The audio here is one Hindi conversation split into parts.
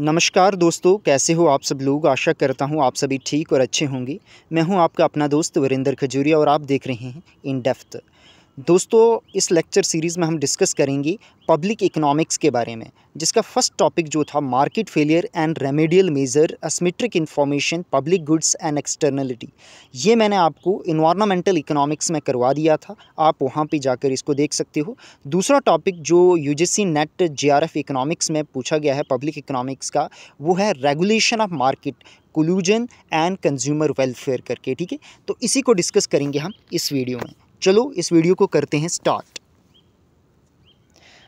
नमस्कार दोस्तों कैसे हो आप सब लोग आशा करता हूँ आप सभी ठीक और अच्छे होंगे मैं हूँ आपका अपना दोस्त वरिंदर खजूरिया और आप देख रहे हैं इन डेफ्थ दोस्तों इस लेक्चर सीरीज़ में हम डिस्कस करेंगे पब्लिक इकोनॉमिक्स के बारे में जिसका फर्स्ट टॉपिक जो था market failure and remedial measure asymmetric information public goods and externality ये मैंने आपको इन्वायरमेंटल इकोनॉमिक्स में करवा दिया था आप वहाँ पे जाकर इसको देख सकते हो दूसरा टॉपिक जो यू नेट जे इकोनॉमिक्स में पूछा गया है पब्लिक इकोनॉमिक्स का वो है regulation of market collusion and consumer welfare करके ठीक है तो इसी को डिस्कस करेंगे हम इस वीडियो में चलो इस वीडियो को करते हैं स्टार्ट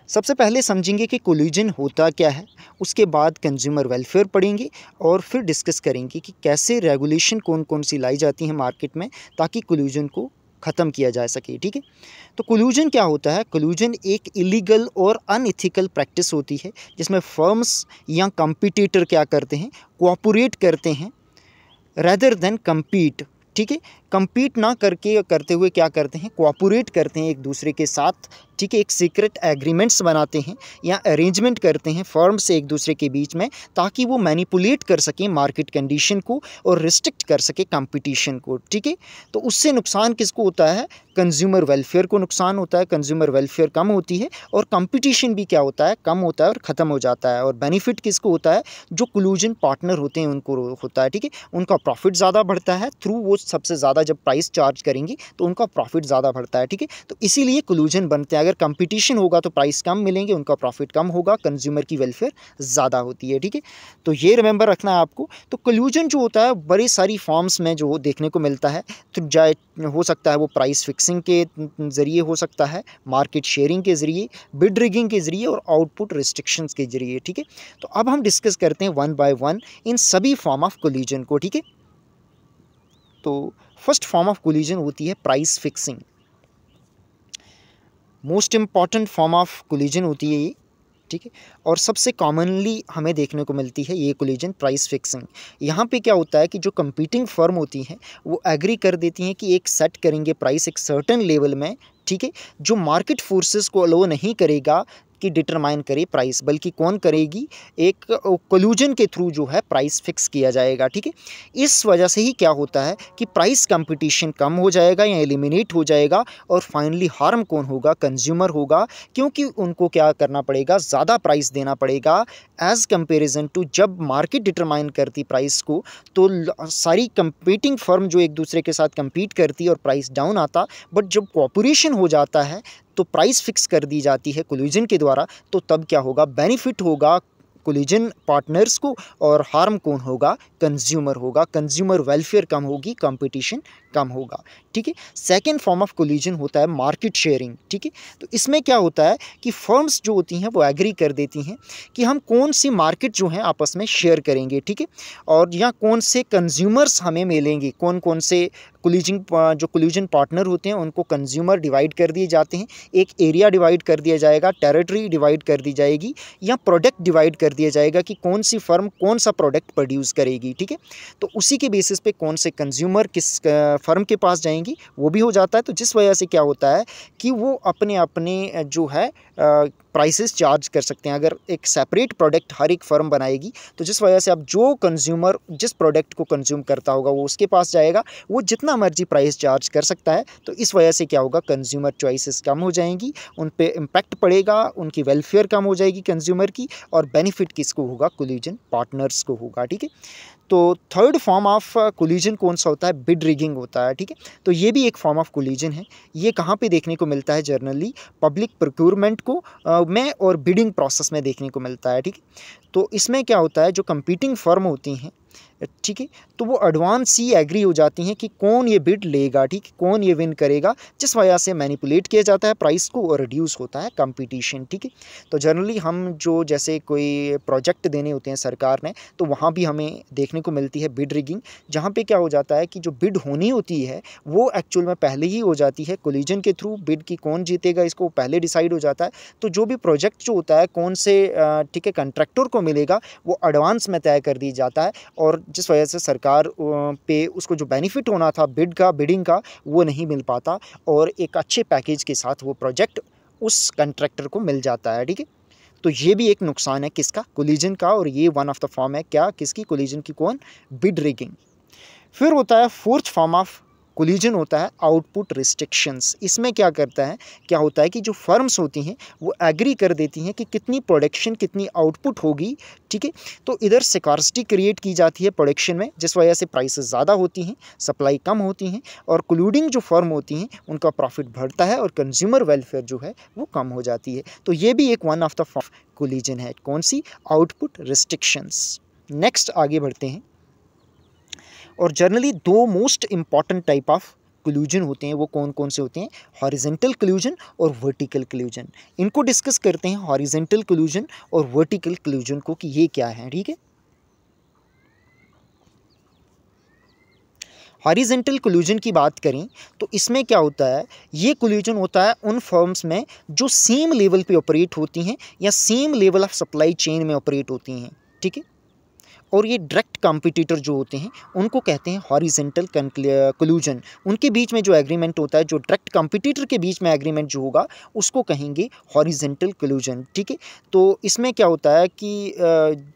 सबसे पहले समझेंगे कि कोलिजन होता क्या है उसके बाद कंज्यूमर वेलफेयर पढ़ेंगे और फिर डिस्कस करेंगे कि कैसे रेगुलेशन कौन कौन सी लाई जाती है मार्केट में ताकि कोलिजन को ख़त्म किया जा सके ठीक है तो कोलूजन क्या होता है कोलूजन एक इलीगल और अनइथिकल प्रैक्टिस होती है जिसमें फर्म्स या कंपिटेटर क्या करते हैं कोऑपरेट करते हैं रेदर देन कम्पीट ठीक है कंपीट ना करके करते हुए क्या करते हैं कोऑपरेट करते हैं एक दूसरे के साथ ठीक है एक सीक्रेट एग्रीमेंट्स बनाते हैं या अरेंजमेंट करते हैं फर्म्स एक दूसरे के बीच में ताकि वो मैनिपुलेट कर सकें मार्केट कंडीशन को और रिस्ट्रिक्ट कर सके कंपटीशन को ठीक है तो उससे नुकसान किसको होता है कंज्यूमर वेलफेयर को नुकसान होता है कंज्यूमर वेलफेयर कम होती है और कंपटीशन भी क्या होता है कम होता है और ख़त्म हो जाता है और बेनिफिट किसको होता है जो क्लूजन पार्टनर होते हैं उनको होता है ठीक है उनका प्रॉफिट ज़्यादा बढ़ता है थ्रू वो सबसे ज़्यादा ज़्यादा जब प्राइस चार्ज करेंगी तो उनका प्रॉफिट ज़्यादा बढ़ता है ठीक है तो इसीलिए कलूजन बनते हैं अगर कंपटीशन होगा तो प्राइस कम मिलेंगे उनका प्रॉफिट कम होगा कंज्यूमर की वेलफेयर ज़्यादा होती है ठीक है तो ये रिमेंबर रखना है आपको तो कलूजन जो होता है बड़े सारी फॉर्म्स में जो देखने को मिलता है तो जाए हो सकता है वो प्राइस फिक्सिंग के ज़रिए हो सकता है मार्केट शेयरिंग के ज़रिए बिड रिगिंग के ज़रिए और आउटपुट रिस्ट्रिक्शन के ज़रिए ठीक है तो अब हम डिस्कस करते हैं वन बाय वन इन सभी फॉर्म ऑफ कोलिजन को ठीक है तो फर्स्ट फॉर्म ऑफ कोलिजन होती है price fixing most important form of collusion होती है ये ठीक है और सबसे कॉमनली हमें देखने को मिलती है ये कोलिजन प्राइस फिक्सिंग यहाँ पे क्या होता है कि जो कंपीटिंग फर्म होती हैं वो एग्री कर देती हैं कि एक सेट करेंगे प्राइस एक सर्टन लेवल में ठीक है जो मार्केट फोर्सेस को अलो नहीं करेगा की डिटरमाइन करे प्राइस बल्कि कौन करेगी एक कोल्यूजन के थ्रू जो है प्राइस फिक्स किया जाएगा ठीक है इस वजह से ही क्या होता है कि प्राइस कंपटीशन कम हो जाएगा या एलिमिनेट हो जाएगा और फाइनली हार्म कौन होगा कंज्यूमर होगा क्योंकि उनको क्या करना पड़ेगा ज़्यादा प्राइस देना पड़ेगा एज़ कंपेरिजन टू जब मार्केट डिटरमाइन करती प्राइस को तो सारी कंपीटिंग फर्म जो एक दूसरे के साथ कंपीट करती और प्राइस डाउन आता बट जब कॉपोरेशन हो जाता है तो प्राइस फिक्स कर दी जाती है कोलिजन के द्वारा तो तब क्या होगा बेनिफिट होगा कोलिजन पार्टनर्स को और हार्म कौन होगा कंज्यूमर होगा कंज्यूमर वेलफेयर कम होगी कंपटीशन कम होगा ठीक है सेकेंड फॉर्म ऑफ कोलिजन होता है मार्केट शेयरिंग ठीक है तो इसमें क्या होता है कि फर्म्स जो होती हैं वो एग्री कर देती हैं कि हम कौन सी मार्केट जो है आपस में शेयर करेंगे ठीक है और या कौन से कंज्यूमर्स हमें मिलेंगे कौन कौन से कोलिजिंग जो कोलिजन पार्टनर होते हैं उनको कंज्यूमर डिवाइड कर दिए जाते हैं एक एरिया डिवाइड कर दिया जाएगा टेरिटरी डिवाइड कर दी जाएगी या प्रोडक्ट डिवाइड कर दिया जाएगा कि कौन सी फर्म कौन सा प्रोडक्ट प्रोड्यूस करेगी ठीक है तो उसी के बेसिस पे कौन से कंज्यूमर किस फर्म के पास जाएंगी वो भी हो जाता है तो जिस वजह से क्या होता है कि वो अपने अपने जो है प्राइसेस चार्ज कर सकते हैं अगर एक सेपरेट प्रोडक्ट हर एक फर्म बनाएगी तो जिस वजह से आप जो कंज्यूमर जिस प्रोडक्ट को कंज्यूम करता होगा वो उसके पास जाएगा वो जितना मर्जी प्राइस चार्ज कर सकता है तो इस वजह से क्या होगा कंज्यूमर चॉइसेस कम हो जाएंगी उन पर इम्पैक्ट पड़ेगा उनकी वेलफेयर कम हो जाएगी कंज्यूमर की और बेनिफिट किसको होगा कोल्यूजन पार्टनर्स को होगा ठीक है तो थर्ड फॉर्म ऑफ कोल्यूजन कौन सा होता है बिड रिगिंग होता है ठीक है तो ये भी एक फॉर्म ऑफ कोल्यूजन है ये कहाँ पर देखने को मिलता है जर्नली पब्लिक प्रोक्योरमेंट को में और बिडिंग प्रोसेस में देखने को मिलता है ठीक तो इसमें क्या होता है जो कंपीटिंग फर्म होती हैं ठीक है तो वो एडवांस ही एग्री हो जाती हैं कि कौन ये बिड लेगा ठीक कौन ये विन करेगा जिस वजह से मैनिपुलेट किया जाता है प्राइस को और रिड्यूस होता है कंपटीशन ठीक है तो जनरली हम जो जैसे कोई प्रोजेक्ट देने होते हैं सरकार ने तो वहाँ भी हमें देखने को मिलती है बिड रिगिंग जहाँ पर क्या हो जाता है कि जो बिड होनी होती है वो एक्चुअल में पहले ही हो जाती है कोलिजन के थ्रू बिड की कौन जीतेगा इसको पहले डिसाइड हो जाता है तो जो भी प्रोजेक्ट जो होता है कौन से ठीक है कंट्रैक्टर को मिलेगा वो एडवांस में तय कर दिया जाता है और जिस वजह से सरकार पे उसको जो बेनिफिट होना था बिड का बिडिंग का वो नहीं मिल पाता और एक अच्छे पैकेज के साथ वो प्रोजेक्ट उस कंट्रैक्टर को मिल जाता है ठीक है तो ये भी एक नुकसान है किसका कोलिजन का और ये वन ऑफ द फॉर्म है क्या किसकी कोलिजन की कौन बिड रिगिंग फिर होता है फोर्थ फॉर्म ऑफ कोलिजन होता है आउटपुट रिस्ट्रिक्शंस इसमें क्या करता है क्या होता है कि जो फर्म्स होती हैं वो एग्री कर देती हैं कि कितनी प्रोडक्शन कितनी आउटपुट होगी ठीक है तो इधर सिकॉर्सिटी क्रिएट की जाती है प्रोडक्शन में जिस वजह से प्राइसेस ज़्यादा होती हैं सप्लाई कम होती हैं और क्लूडिंग जो फर्म होती हैं उनका प्रॉफिट बढ़ता है और कंज्यूमर वेलफेयर जो है वो कम हो जाती है तो ये भी एक वन ऑफ द कोलिजन है कौन सी आउटपुट रिस्ट्रिक्शंस नेक्स्ट आगे बढ़ते हैं और जनरली दो most important type of collusion होते हैं वो कौन कौन से होते हैं हॉरिजेंटल क्लूजन और वर्टिकल क्लूजन इनको डिस्कस करते हैं हॉरिजेंटल क्लूजन और वर्टिकल क्लूजन को कि ये क्या है ठीक है हॉरिजेंटल क्लूजन की बात करें तो इसमें क्या होता है ये कोल्यूजन होता है उन फर्म्स में जो सेम लेवल पे ऑपरेट होती हैं या same level of supply chain में ऑपरेट होती हैं ठीक है और ये डायरेक्ट कॉम्पिटिटर जो होते हैं उनको कहते हैं हॉरिजेंटल क्लूजन उनके बीच में जो एग्रीमेंट होता है जो डायरेक्ट कॉम्पिटिटर के बीच में एग्रीमेंट जो होगा उसको कहेंगे हॉरिजेंटल क्लूजन ठीक है तो इसमें क्या होता है कि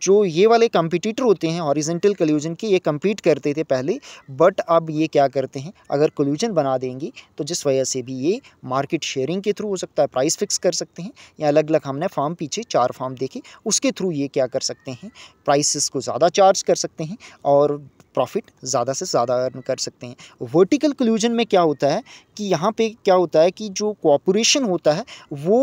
जो ये वाले कॉम्पिटिटर होते हैं हॉरिजेंटल क्लूजन के ये कम्पीट करते थे पहले बट अब ये क्या करते हैं अगर क्लूजन बना देंगे तो जिस वजह से भी ये मार्केट शेयरिंग के थ्रू हो सकता है प्राइस फिक्स कर सकते हैं या अलग अलग हमने फार्म पीछे चार फार्म देखे उसके थ्रू ये क्या कर सकते हैं प्राइसिस को ज़्यादा ज़्यादा चार्ज कर सकते हैं और प्रॉफिट ज़्यादा से ज़्यादा अर्न कर सकते हैं वर्टिकल क्लूजन में क्या होता है कि यहाँ पे क्या होता है कि जो कॉपोरेशन होता है वो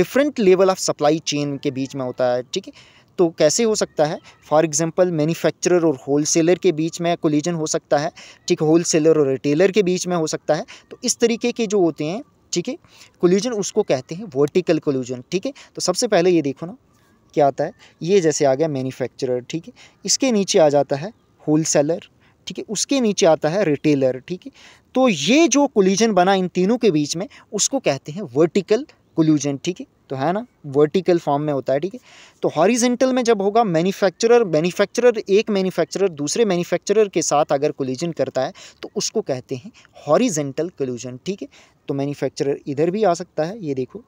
different level of supply chain के बीच में होता है ठीक है तो कैसे हो सकता है फॉर एग्जांपल मैन्युफैक्चरर और होलसेलर के बीच में कोलिजन हो सकता है ठीक होलसेलर और रिटेलर के बीच में हो सकता है तो इस तरीके के जो होते हैं ठीक है कोलिजन उसको कहते हैं वर्टिकल कोलिजन ठीक है तो सबसे पहले ये देखो ना क्या आता है ये जैसे आ गया मैन्युफैक्चरर ठीक है इसके नीचे आ जाता है होल सेलर ठीक है उसके नीचे आता है रिटेलर ठीक है तो ये जो कोलिजन बना इन तीनों के बीच में उसको कहते हैं वर्टिकल कोल्यूजन ठीक है तो है ना वर्टिकल फॉर्म में होता है ठीक है तो हॉरिजेंटल में जब होगा मैन्युफैक्चरर मैन्युफैक्चरर एक मैन्युफैक्चरर दूसरे मैन्युफैक्चरर के साथ अगर कोलिजन करता है तो उसको कहते हैं हॉरिजेंटल कोल्यूजन ठीक है तो मैन्युफैक्चरर इधर भी आ सकता है ये देखो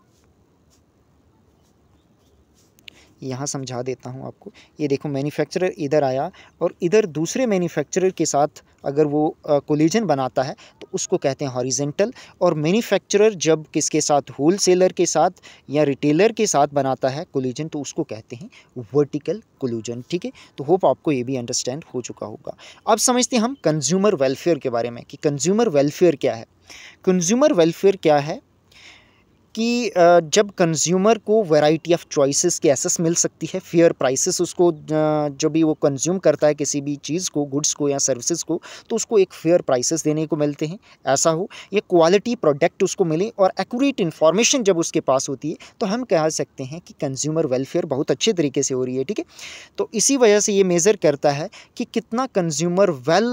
यहाँ समझा देता हूँ आपको ये देखो मैन्युफैक्चरर इधर आया और इधर दूसरे मैन्युफैक्चरर के साथ अगर वो कोलिजन बनाता है तो उसको कहते हैं हॉरिजेंटल और मैन्युफैक्चरर जब किसके साथ होल सेलर के साथ या रिटेलर के साथ बनाता है कोलिजन तो उसको कहते हैं वर्टिकल कोलिजन ठीक है तो होप आपको ये भी अंडरस्टैंड हो चुका होगा अब समझते हैं हम कंज्यूमर वेलफेयर के बारे में कि कंज्यूमर वेलफेयर क्या है कंज्यूमर वेलफेयर क्या है कि जब कंज्यूमर को वैरायटी ऑफ चॉइसेस की एसेस मिल सकती है फेयर प्राइसेस उसको जो भी वो कंज्यूम करता है किसी भी चीज़ को गुड्स को या सर्विसेज को तो उसको एक फेयर प्राइसेस देने को मिलते हैं ऐसा हो ये क्वालिटी प्रोडक्ट उसको मिले और एक्यूरेट इन्फॉर्मेशन जब उसके पास होती है तो हम कह सकते हैं कि कंज्यूमर वेलफेयर बहुत अच्छे तरीके से हो रही है ठीक है तो इसी वजह से ये मेज़र करता है कि कितना कंज्यूमर वेल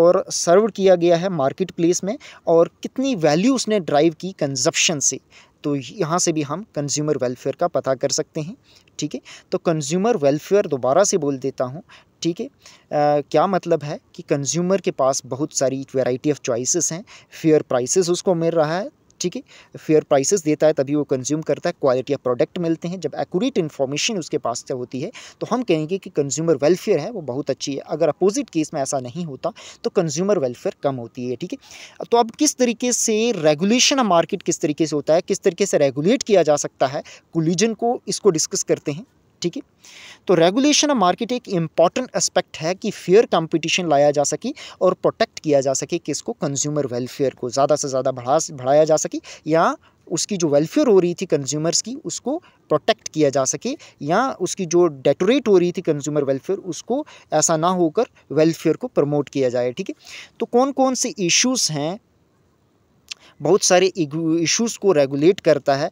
और सर्व किया गया है मार्केट प्लेस में और कितनी वैल्यू उसने ड्राइव की कंजप्शन से से तो यहाँ से भी हम कंज्यूमर वेलफेयर का पता कर सकते हैं ठीक है तो कंज्यूमर वेलफेयर दोबारा से बोल देता हूँ ठीक है क्या मतलब है कि कंज्यूमर के पास बहुत सारी वैरायटी ऑफ चॉइसेस हैं फेयर प्राइसेस उसको मिल रहा है ठीक है फेयर प्राइसेस देता है तभी वो कंज्यूम करता है क्वालिटी ऑफ प्रोडक्ट मिलते हैं जब एक्यूरेट इन्फॉर्मेशन उसके पास से होती है तो हम कहेंगे कि कंज्यूमर वेलफेयर है वो बहुत अच्छी है अगर अपोजिट केस में ऐसा नहीं होता तो कंज्यूमर वेलफेयर कम होती है ठीक है तो अब किस तरीके से रेगुलेशन ऑफ मार्केट किस तरीके से होता है किस तरीके से रेगुलेट किया जा सकता है कोलिजन को इसको डिस्कस करते हैं ठीक है तो रेगुलेशन ऑफ मार्केट एक इंपॉर्टेंट एस्पेक्ट है कि फेयर कंपटीशन लाया जा सके और प्रोटेक्ट किया जा सके कि इसको कंज्यूमर वेलफेयर को ज़्यादा से ज़्यादा बढ़ा बढ़ाया जा सके या उसकी जो वेलफेयर हो रही थी कंज्यूमर्स की उसको प्रोटेक्ट किया जा सके या उसकी जो डेटोरेट हो रही थी कंज्यूमर वेलफेयर उसको ऐसा ना होकर वेलफेयर को प्रमोट किया जाए ठीक है तो कौन कौन से इश्यूज़ हैं बहुत सारे इश्यूज़ को रेगुलेट करता है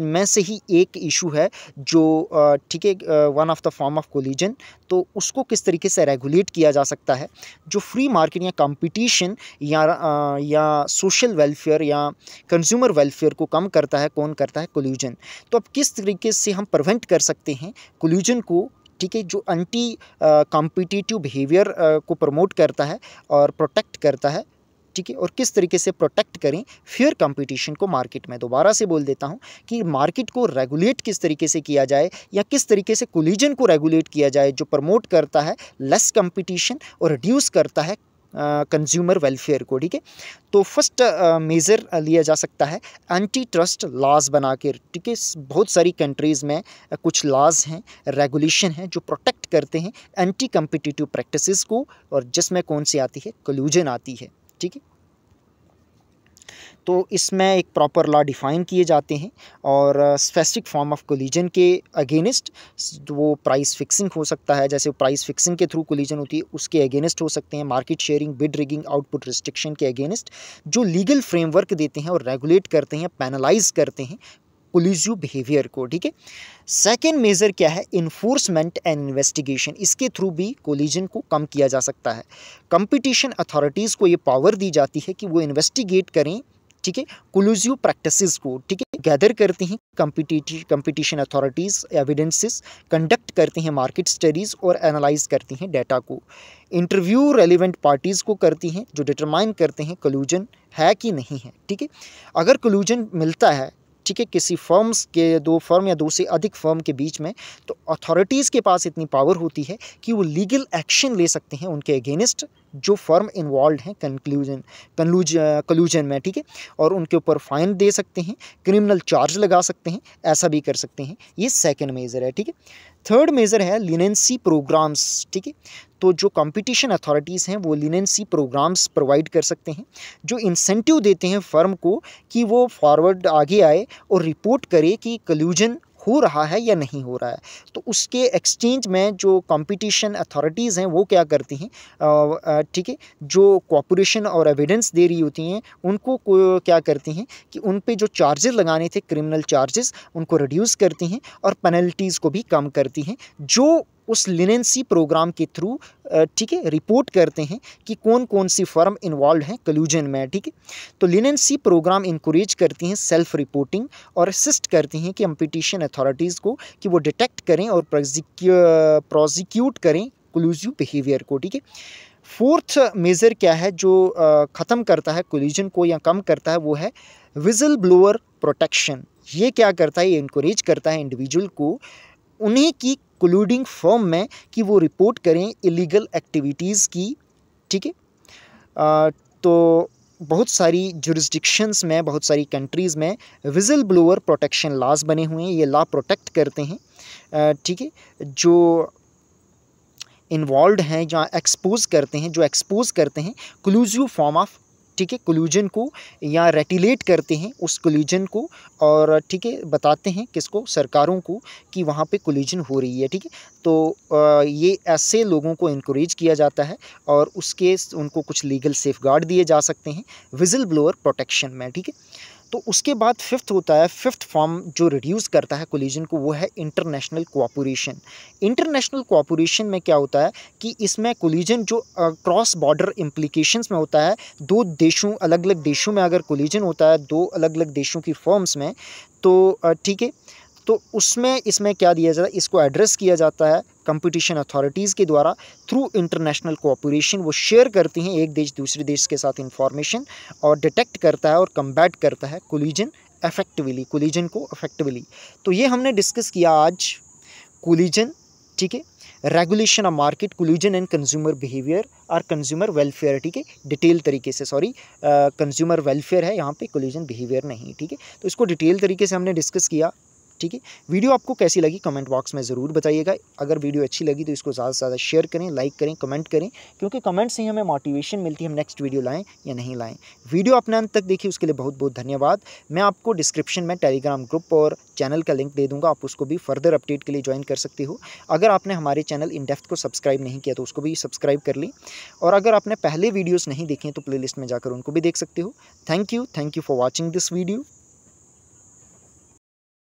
में से ही एक इशू है जो ठीक है one of the form of collusion तो उसको किस तरीके से रेगुलेट किया जा सकता है जो फ्री मार्केट या कंपटीशन या या सोशल वेलफेयर या कंज्यूमर वेलफेयर को कम करता है कौन करता है कोल्यूजन तो अब किस तरीके से हम प्रिवेंट कर सकते हैं कोल्यूजन को ठीक है जो एंटी कॉम्पिटिटिव बिहेवियर को प्रमोट करता है और प्रोटेक्ट करता है एनर्जी के और किस तरीके से प्रोटेक्ट करें फेयर कंपटीशन को मार्केट में दोबारा से बोल देता हूँ कि मार्केट को रेगुलेट किस तरीके से किया जाए या किस तरीके से कोलिजन को रेगुलेट किया जाए जो प्रमोट करता है लेस कंपटीशन और रिड्यूस करता है कंज्यूमर वेलफेयर को ठीक है तो फर्स्ट मेज़र लिया जा सकता है एंटी ट्रस्ट लॉज बना के ठीक है बहुत सारी कंट्रीज़ में कुछ लॉज हैं रेगुलेशन हैं जो प्रोटेक्ट करते हैं एंटी कम्पिटिटिव प्रैक्टिसेस को और जिसमें कौन सी आती है कलूजन आती है ठीक है तो इसमें एक प्रॉपर लॉ डिफ़ाइन किए जाते हैं और स्पेसिफिक फॉर्म ऑफ कोलिजन के अगेंस्ट वो प्राइस फिक्सिंग हो सकता है जैसे प्राइस फिक्सिंग के थ्रू कोलिजन होती है उसके अगेंस्ट हो सकते हैं market sharing bid rigging output restriction के अगेंस्ट जो लीगल फ्रेमवर्क देते हैं और रेगुलेट करते हैं पैनलाइज करते हैं कोलिजिव बिहेवियर को ठीक है सेकेंड मेज़र क्या है इन्फोर्समेंट एंड इन्वेस्टिगेशन इसके थ्रू भी कोलिजन को कम किया जा सकता है कंपटीशन अथॉरिटीज़ को ये पावर दी जाती है कि वो इन्वेस्टिगेट करें ठीक है कोलोजिव प्रैक्टिसेस को ठीक है गैदर करते हैं कंपटीशन अथॉरिटीज़ एविडेंसेस कंडक्ट करते हैं मार्केट स्टडीज़ और एनालाइज करते हैं डाटा को इंटरव्यू रेलिवेंट पार्टीज़ को करती हैं जो डिटरमाइन करते हैं कलूजन है कि नहीं है ठीक है अगर कलूजन मिलता है ठीक है किसी फर्म्स के दो फर्म या दो से अधिक फर्म के बीच में तो अथॉरिटीज़ के पास इतनी पावर होती है कि वो लीगल एक्शन ले सकते हैं उनके अगेंस्ट जो फर्म इन्वॉल्व हैं कंक्लूजन कन्लूज कलूजन में ठीक है और उनके ऊपर फाइन दे सकते हैं क्रिमिनल चार्ज लगा सकते हैं ऐसा भी कर सकते हैं ये सेकेंड मेज़र है ठीक है थर्ड मेज़र है लिनेंसी प्रोग्राम्स ठीक है तो जो कंपटीशन अथॉरिटीज़ हैं वो लिनेंसी प्रोग्राम्स प्रोवाइड कर सकते हैं जो इंसेंटिव देते हैं फर्म को कि वो फॉरवर्ड आगे आए और रिपोर्ट करे कि कल्यूजन हो रहा है या नहीं हो रहा है तो उसके एक्सचेंज में जो कंपटीशन अथॉरिटीज़ हैं वो क्या करती हैं ठीक है जो कॉपोरेशन और एविडेंस दे रही होती हैं उनको क्या करती हैं कि उन पर जो चार्जेस लगाने थे क्रिमिनल चार्जेस उनको रिड्यूस करती हैं और पेनल्टीज़ को भी कम करती हैं जो उस लिनेंसी प्रोग्राम के थ्रू ठीक है रिपोर्ट करते हैं कि कौन कौन सी फर्म इन्वॉल्व हैं कलूजन में ठीक है तो लिनेंसी प्रोग्राम इंक्रेज करती हैं सेल्फ रिपोर्टिंग और असिस्ट करती हैं कि कंपटीशन अथॉरिटीज़ को कि वो डिटेक्ट करें और प्रोजिक्यूट करें क्लूजिव बिहेवियर को ठीक है फोर्थ मेज़र क्या है जो ख़त्म करता है कोल्यूजन को या कम करता है वो है विजल ब्लोअर प्रोटेक्शन ये क्या करता है ये इनक्रेज करता है इंडिविजुअल को उन्हीं की इंक्लूडिंग फॉर्म में कि वो रिपोर्ट करें इलीगल एक्टिविटीज़ की ठीक है तो बहुत सारी जुरिस्डिक्शंस में बहुत सारी कंट्रीज़ में विजल ब्लोअर प्रोटेक्शन लाज बने हुए हैं ये लॉ प्रोटेक्ट करते हैं ठीक है जो इन्वॉल्व हैं जहाँ एक्सपोज करते हैं जो एक्सपोज करते हैं क्लूजिव फॉर्म ऑफ ठीक है कोल्यूजन को या रेटिलेट करते हैं उस कोल्यूजन को और ठीक है बताते हैं किसको सरकारों को कि वहाँ पे कोल्यूजन हो रही है ठीक है तो ये ऐसे लोगों को इनक्रेज किया जाता है और उसके उनको कुछ लीगल सेफ दिए जा सकते हैं विजिल ब्लोअर प्रोटेक्शन में ठीक है तो उसके बाद फिफ्थ होता है फिफ्थ फॉर्म जो रिड्यूस करता है कोलिजन को वो है इंटरनेशनल कोऑपरेशन इंटरनेशनल कोऑपरेशन में क्या होता है कि इसमें कोलिजन जो क्रॉस बॉर्डर इम्प्लीकेशंस में होता है दो देशों अलग अलग देशों में अगर कोलिजन होता है दो अलग अलग देशों की फॉर्म्स में तो ठीक है तो उसमें इसमें क्या दिया जाता है इसको एड्रेस किया जाता है कंपटीशन अथॉरिटीज़ के द्वारा थ्रू इंटरनेशनल कोऑपरेशन वो शेयर करती हैं एक देश दूसरे देश के साथ इंफॉर्मेशन और डिटेक्ट करता है और कम्बैट करता है कोलिजन अफेक्टिवली कोलिजन को अफेक्टिवली तो ये हमने डिस्कस किया आज कोलिजन ठीक है regulation of market collusion and consumer behaviour और कंज्यूमर वेलफेयर ठीक है डिटेल तरीके से सॉरी कंज्यूमर वेलफेयर है यहाँ पे कोलिजन बिहेवियर नहीं ठीक है तो इसको डिटेल तरीके से हमने डिस्कस किया ठीक है वीडियो आपको कैसी लगी कमेंट बॉक्स में ज़रूर बताइएगा अगर वीडियो अच्छी लगी तो इसको ज़्यादा से ज़्यादा शेयर करें लाइक करें कमेंट करें क्योंकि कमेंट से ही हमें मोटिवेशन मिलती है हम नेक्स्ट वीडियो लाएँ या नहीं लाएँ वीडियो अपने अंत तक देखिए उसके लिए बहुत बहुत धन्यवाद मैं आपको डिस्क्रिप्शन में टेलीग्राम ग्रुप और चैनल का लिंक दे दूँगा आप उसको भी फर्दर अपडेट के लिए ज्वाइन कर सकते हो अगर आपने हमारे चैनल इन डेफ्थ को सब्सक्राइब नहीं किया तो उसको भी सब्सक्राइब कर लें और अगर आपने पहले वीडियोज़ नहीं देखें तो लिस्ट में जाकर उनको भी देख सकते हो thank you thank you for watching this video